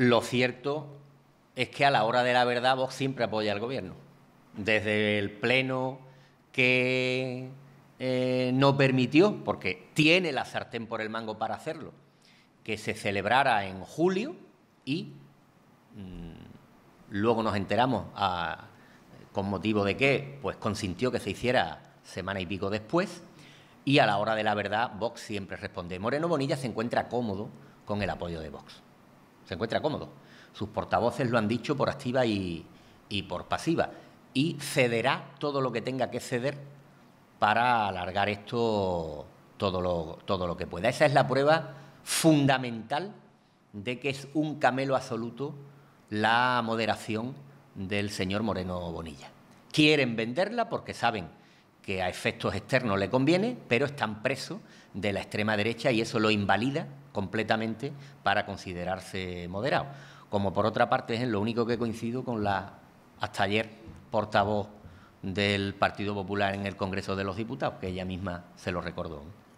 Lo cierto es que a la hora de la verdad Vox siempre apoya al gobierno. Desde el pleno que eh, no permitió, porque tiene la sartén por el mango para hacerlo, que se celebrara en julio y mm, luego nos enteramos ah, con motivo de que pues consintió que se hiciera semana y pico después y a la hora de la verdad Vox siempre responde. Moreno Bonilla se encuentra cómodo con el apoyo de Vox se encuentra cómodo. Sus portavoces lo han dicho por activa y, y por pasiva. Y cederá todo lo que tenga que ceder para alargar esto todo lo, todo lo que pueda. Esa es la prueba fundamental de que es un camelo absoluto la moderación del señor Moreno Bonilla. Quieren venderla porque saben que a efectos externos le conviene, pero están presos de la extrema derecha y eso lo invalida completamente para considerarse moderado. Como por otra parte es lo único que coincido con la hasta ayer portavoz del Partido Popular en el Congreso de los Diputados, que ella misma se lo recordó.